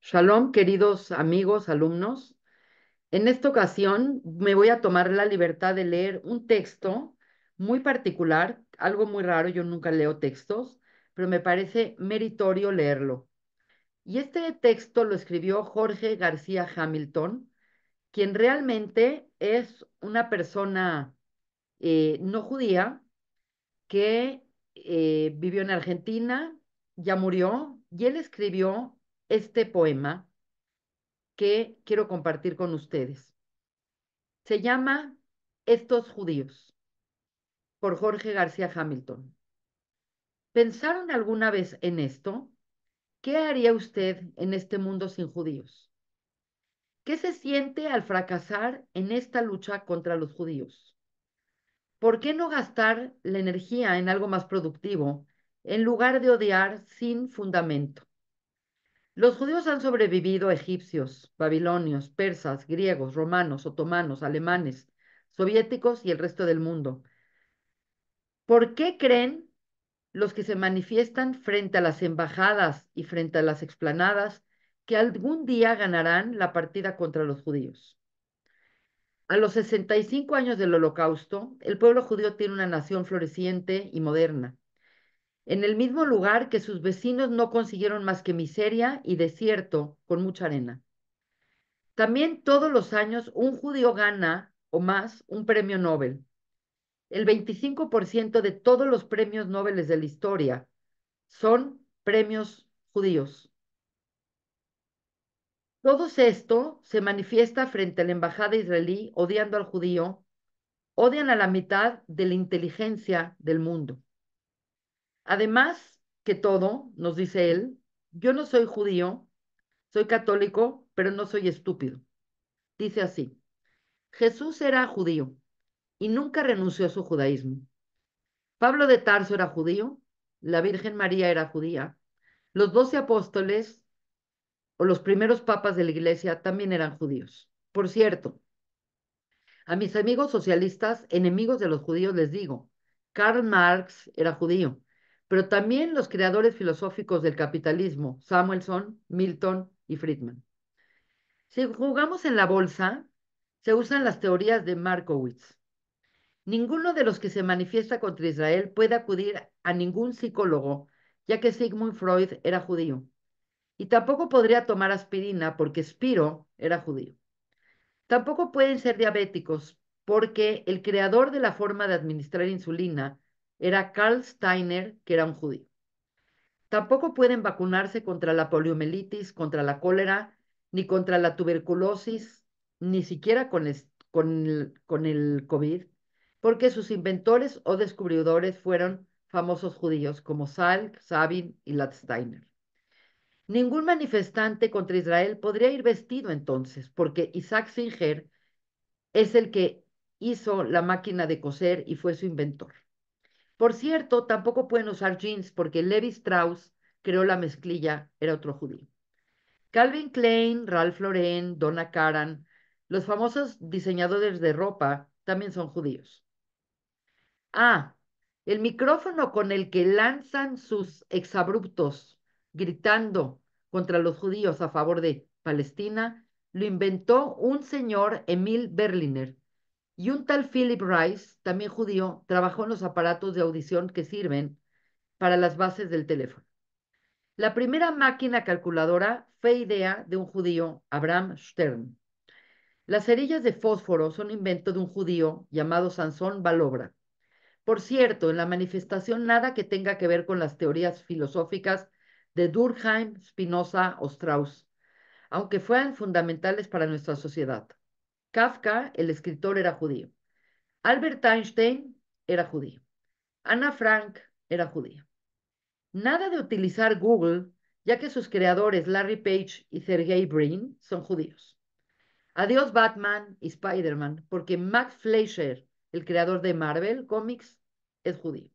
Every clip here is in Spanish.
Shalom, queridos amigos, alumnos. En esta ocasión me voy a tomar la libertad de leer un texto muy particular, algo muy raro, yo nunca leo textos, pero me parece meritorio leerlo. Y este texto lo escribió Jorge García Hamilton, quien realmente es una persona eh, no judía que eh, vivió en Argentina, ya murió y él escribió este poema que quiero compartir con ustedes. Se llama Estos judíos, por Jorge García Hamilton. ¿Pensaron alguna vez en esto? ¿Qué haría usted en este mundo sin judíos? ¿Qué se siente al fracasar en esta lucha contra los judíos? ¿Por qué no gastar la energía en algo más productivo en lugar de odiar sin fundamento. Los judíos han sobrevivido egipcios, babilonios, persas, griegos, romanos, otomanos, alemanes, soviéticos y el resto del mundo. ¿Por qué creen los que se manifiestan frente a las embajadas y frente a las explanadas que algún día ganarán la partida contra los judíos? A los 65 años del holocausto, el pueblo judío tiene una nación floreciente y moderna en el mismo lugar que sus vecinos no consiguieron más que miseria y desierto con mucha arena. También todos los años un judío gana o más un premio Nobel. El 25% de todos los premios Nobel de la historia son premios judíos. Todo esto se manifiesta frente a la embajada israelí odiando al judío, odian a la mitad de la inteligencia del mundo. Además que todo, nos dice él, yo no soy judío, soy católico, pero no soy estúpido. Dice así, Jesús era judío y nunca renunció a su judaísmo. Pablo de Tarso era judío, la Virgen María era judía, los doce apóstoles o los primeros papas de la iglesia también eran judíos. Por cierto, a mis amigos socialistas, enemigos de los judíos, les digo, Karl Marx era judío, pero también los creadores filosóficos del capitalismo, Samuelson, Milton y Friedman. Si jugamos en la bolsa, se usan las teorías de Markowitz. Ninguno de los que se manifiesta contra Israel puede acudir a ningún psicólogo, ya que Sigmund Freud era judío. Y tampoco podría tomar aspirina porque Spiro era judío. Tampoco pueden ser diabéticos porque el creador de la forma de administrar insulina era Carl Steiner, que era un judío. Tampoco pueden vacunarse contra la poliomielitis, contra la cólera, ni contra la tuberculosis, ni siquiera con, el, COVID, porque sus inventores o descubridores fueron famosos judíos como Salk, Sabin y Steiner. Ningún manifestante contra Israel podría ir vestido entonces, porque Isaac Singer es el que hizo la máquina de coser y fue su inventor. Por cierto, tampoco pueden usar jeans porque Levi Strauss creó la mezclilla, era otro judío. Calvin Klein, Ralph Lauren, Donna Karan, los famosos diseñadores de ropa también son judíos. Ah, el micrófono con el que lanzan sus exabruptos gritando contra los judíos a favor de Palestina lo inventó un señor Emil Berliner y un tal Philip Rice, también judío, trabajó en los aparatos de audición que sirven para las bases del teléfono. La primera máquina calculadora fue idea de un judío, Abraham Stern. Las cerillas de fósforo son invento de un judío llamado Sansón Balobra. Por cierto, en la manifestación nada que tenga que ver con las teorías filosóficas de Durkheim, Spinoza o Strauss, aunque fueran fundamentales para nuestra sociedad. Kafka, el escritor, era judío. Albert Einstein era judío. Anna Frank era judía. Nada de utilizar Google, ya que sus creadores Larry Page y Sergey Brin son judíos. Adiós Batman y Spider-Man, porque Max Fleischer, el creador de Marvel Comics, es judío.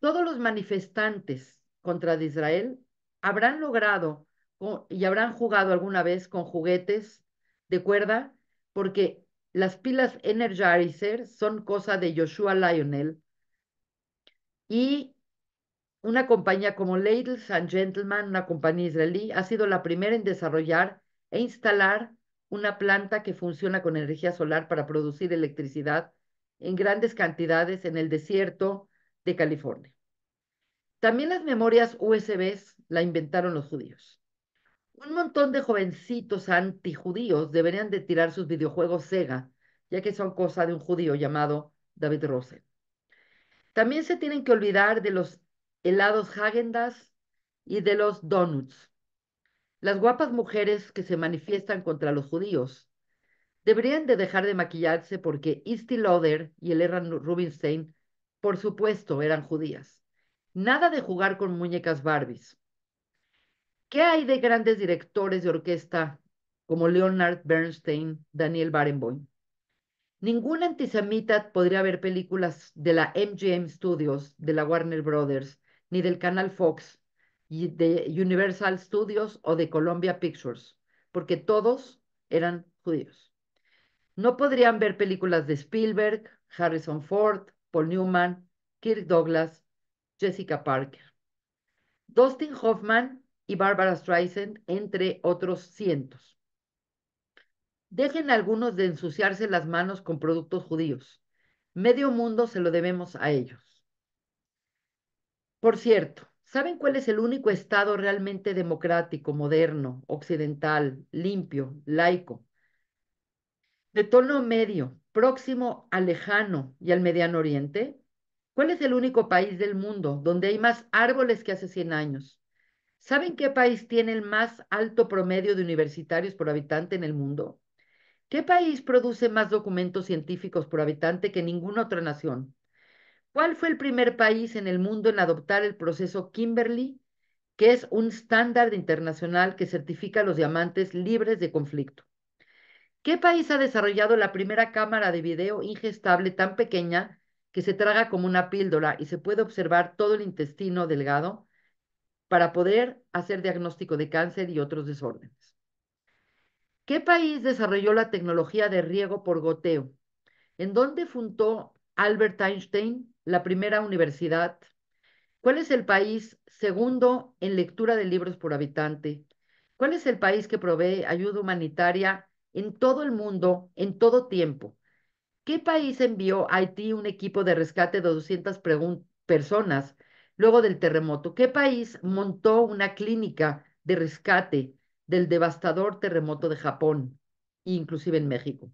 Todos los manifestantes contra Israel habrán logrado y habrán jugado alguna vez con juguetes de cuerda porque las pilas Energizer son cosa de Joshua Lionel y una compañía como Ladies and Gentlemen, una compañía israelí, ha sido la primera en desarrollar e instalar una planta que funciona con energía solar para producir electricidad en grandes cantidades en el desierto de California. También las memorias USB la inventaron los judíos. Un montón de jovencitos antijudíos deberían de tirar sus videojuegos Sega, ya que son cosa de un judío llamado David Rosen. También se tienen que olvidar de los helados Hagendas y de los donuts. Las guapas mujeres que se manifiestan contra los judíos deberían de dejar de maquillarse porque Easty Lauder y Elena Rubinstein, por supuesto, eran judías. Nada de jugar con muñecas Barbies. ¿Qué hay de grandes directores de orquesta como Leonard Bernstein, Daniel Barenboim? Ningún antisemita podría ver películas de la MGM Studios, de la Warner Brothers, ni del canal Fox, y de Universal Studios o de Columbia Pictures, porque todos eran judíos. No podrían ver películas de Spielberg, Harrison Ford, Paul Newman, Kirk Douglas, Jessica Parker. Dustin Hoffman y Barbara Streisand, entre otros cientos. Dejen algunos de ensuciarse las manos con productos judíos. Medio mundo se lo debemos a ellos. Por cierto, ¿saben cuál es el único Estado realmente democrático, moderno, occidental, limpio, laico? De tono medio, próximo al lejano y al mediano oriente, ¿cuál es el único país del mundo donde hay más árboles que hace 100 años? ¿Saben qué país tiene el más alto promedio de universitarios por habitante en el mundo? ¿Qué país produce más documentos científicos por habitante que ninguna otra nación? ¿Cuál fue el primer país en el mundo en adoptar el proceso Kimberley, que es un estándar internacional que certifica los diamantes libres de conflicto? ¿Qué país ha desarrollado la primera cámara de video ingestable tan pequeña que se traga como una píldora y se puede observar todo el intestino delgado para poder hacer diagnóstico de cáncer y otros desórdenes. ¿Qué país desarrolló la tecnología de riego por goteo? ¿En dónde fundó Albert Einstein la primera universidad? ¿Cuál es el país segundo en lectura de libros por habitante? ¿Cuál es el país que provee ayuda humanitaria en todo el mundo, en todo tiempo? ¿Qué país envió a Haití un equipo de rescate de 200 personas luego del terremoto. ¿Qué país montó una clínica de rescate del devastador terremoto de Japón, inclusive en México?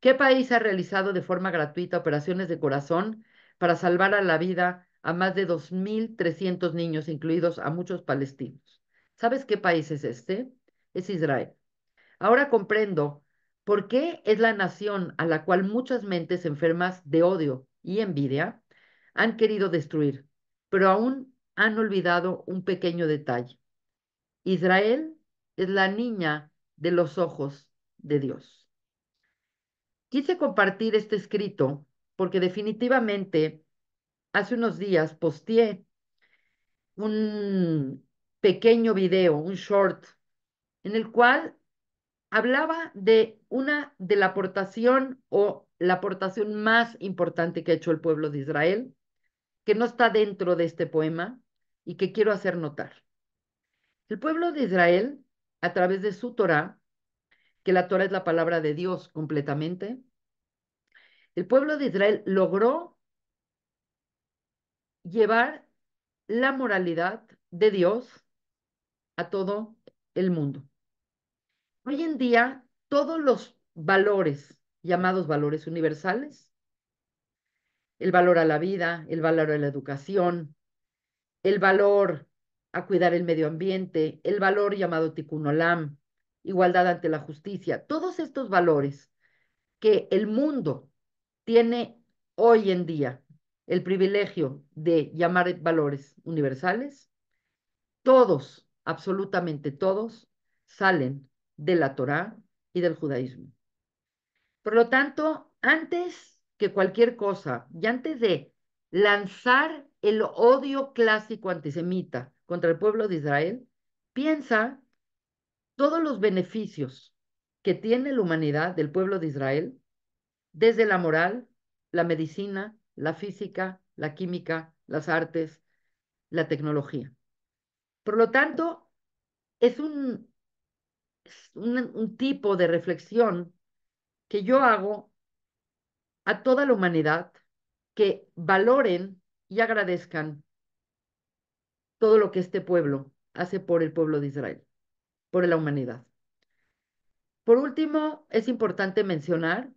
¿Qué país ha realizado de forma gratuita operaciones de corazón para salvar a la vida a más de 2.300 niños, incluidos a muchos palestinos? ¿Sabes qué país es este? Es Israel. Ahora comprendo por qué es la nación a la cual muchas mentes enfermas de odio y envidia han querido destruir, pero aún han olvidado un pequeño detalle. Israel es la niña de los ojos de Dios. Quise compartir este escrito porque definitivamente hace unos días posteé un pequeño video, un short, en el cual hablaba de una de la aportación o la aportación más importante que ha hecho el pueblo de Israel que no está dentro de este poema y que quiero hacer notar. El pueblo de Israel, a través de su Torah, que la Torah es la palabra de Dios completamente, el pueblo de Israel logró llevar la moralidad de Dios a todo el mundo. Hoy en día, todos los valores, llamados valores universales, el valor a la vida, el valor a la educación, el valor a cuidar el medio ambiente, el valor llamado Tikkun Olam, igualdad ante la justicia, todos estos valores que el mundo tiene hoy en día el privilegio de llamar valores universales, todos, absolutamente todos, salen de la Torá y del judaísmo. Por lo tanto, antes que cualquier cosa. Y antes de lanzar el odio clásico antisemita contra el pueblo de Israel, piensa todos los beneficios que tiene la humanidad del pueblo de Israel, desde la moral, la medicina, la física, la química, las artes, la tecnología. Por lo tanto, es un, tipo de reflexión que yo hago a toda la humanidad que valoren y agradezcan todo lo que este pueblo hace por el pueblo de Israel, por la humanidad. Por último, es importante mencionar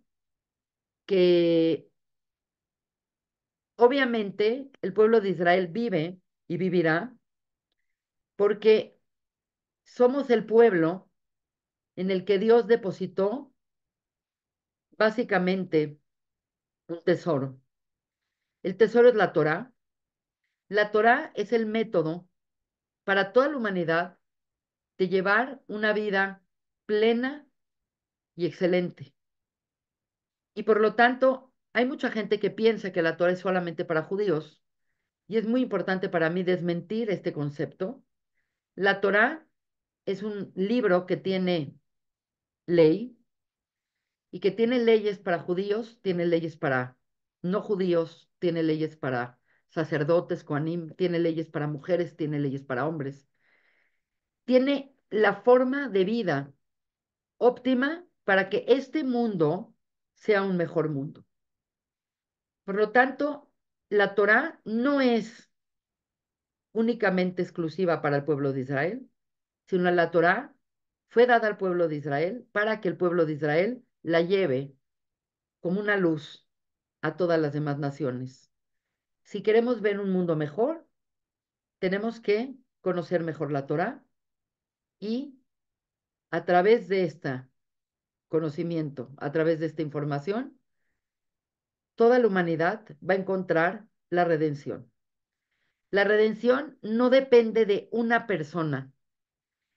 que obviamente el pueblo de Israel vive y vivirá porque somos el pueblo en el que Dios depositó básicamente un tesoro. El tesoro es la Torah. La Torah es el método para toda la humanidad de llevar una vida plena y excelente. Y por lo tanto, hay mucha gente que piensa que la Torah es solamente para judíos. Y es muy importante para mí desmentir este concepto. La Torah es un libro que tiene ley, y que tiene leyes para judíos, tiene leyes para no judíos, tiene leyes para sacerdotes, tiene leyes para mujeres, tiene leyes para hombres. Tiene la forma de vida óptima para que este mundo sea un mejor mundo. Por lo tanto, la Torá no es únicamente exclusiva para el pueblo de Israel, sino la Torá fue dada al pueblo de Israel para que el pueblo de Israel la lleve como una luz a todas las demás naciones. Si queremos ver un mundo mejor, tenemos que conocer mejor la Torah y a través de este conocimiento, a través de esta información, toda la humanidad va a encontrar la redención. La redención no depende de una persona.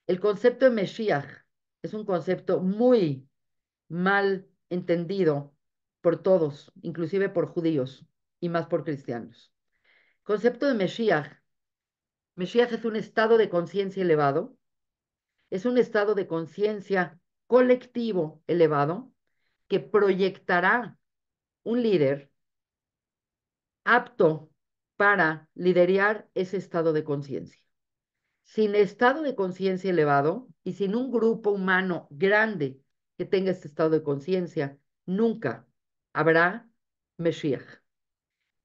El concepto de Meshiach es un concepto muy mal entendido por todos, inclusive por judíos y más por cristianos. Concepto de Mesías. Mesías es un estado de conciencia elevado, es un estado de conciencia colectivo elevado que proyectará un líder apto para liderar ese estado de conciencia. Sin estado de conciencia elevado y sin un grupo humano grande que tenga este estado de conciencia, nunca habrá Meshiach.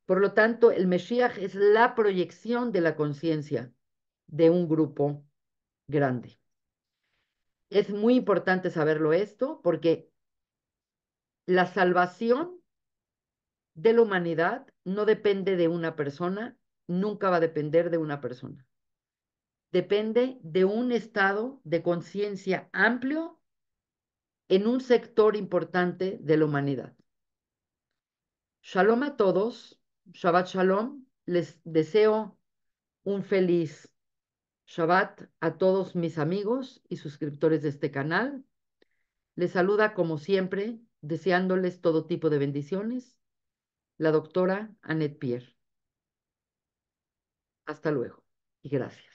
Por lo tanto, el Meshiach es la proyección de la conciencia de un grupo grande. Es muy importante saberlo esto porque la salvación de la humanidad no depende de una persona, nunca va a depender de una persona. Depende de un estado de conciencia amplio en un sector importante de la humanidad. Shalom a todos, Shabbat Shalom, les deseo un feliz Shabbat a todos mis amigos y suscriptores de este canal. Les saluda como siempre, deseándoles todo tipo de bendiciones, la doctora Annette Pierre. Hasta luego y gracias.